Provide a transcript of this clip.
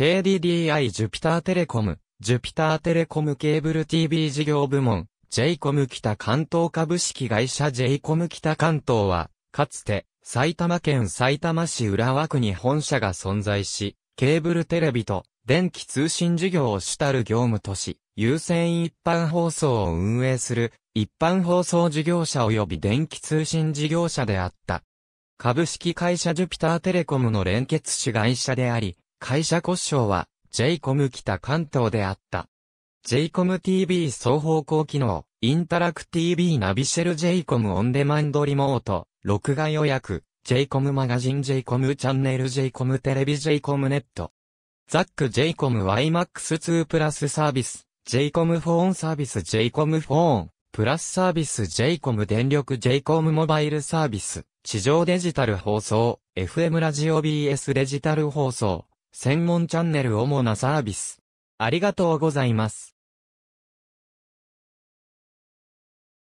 KDDI ジュピターテレコム、ジュピターテレコムケーブル TV 事業部門、j コム北関東株式会社 j コム北関東は、かつて、埼玉県埼玉市浦和区に本社が存在し、ケーブルテレビと電気通信事業を主たる業務とし、優先一般放送を運営する一般放送事業者及び電気通信事業者であった。株式会社ジュピターテレコムの連結子会社であり、会社骨賞は j コム北関東であった。j コム TV 双方向機能、インタラク TV ナビシェル j コムオンデマンドリモート、録画予約、j コムマガジン j コムチャンネル j コムテレビ j コムネット。ザック j コム YMAX2 プラスサービス、j コムフォーンサービス j コムフォーン、プラスサービス j コム電力 j コムモバイルサービス、地上デジタル放送、FM ラジオ BS デジタル放送、専門チャンネル主なサービス。ありがとうございます。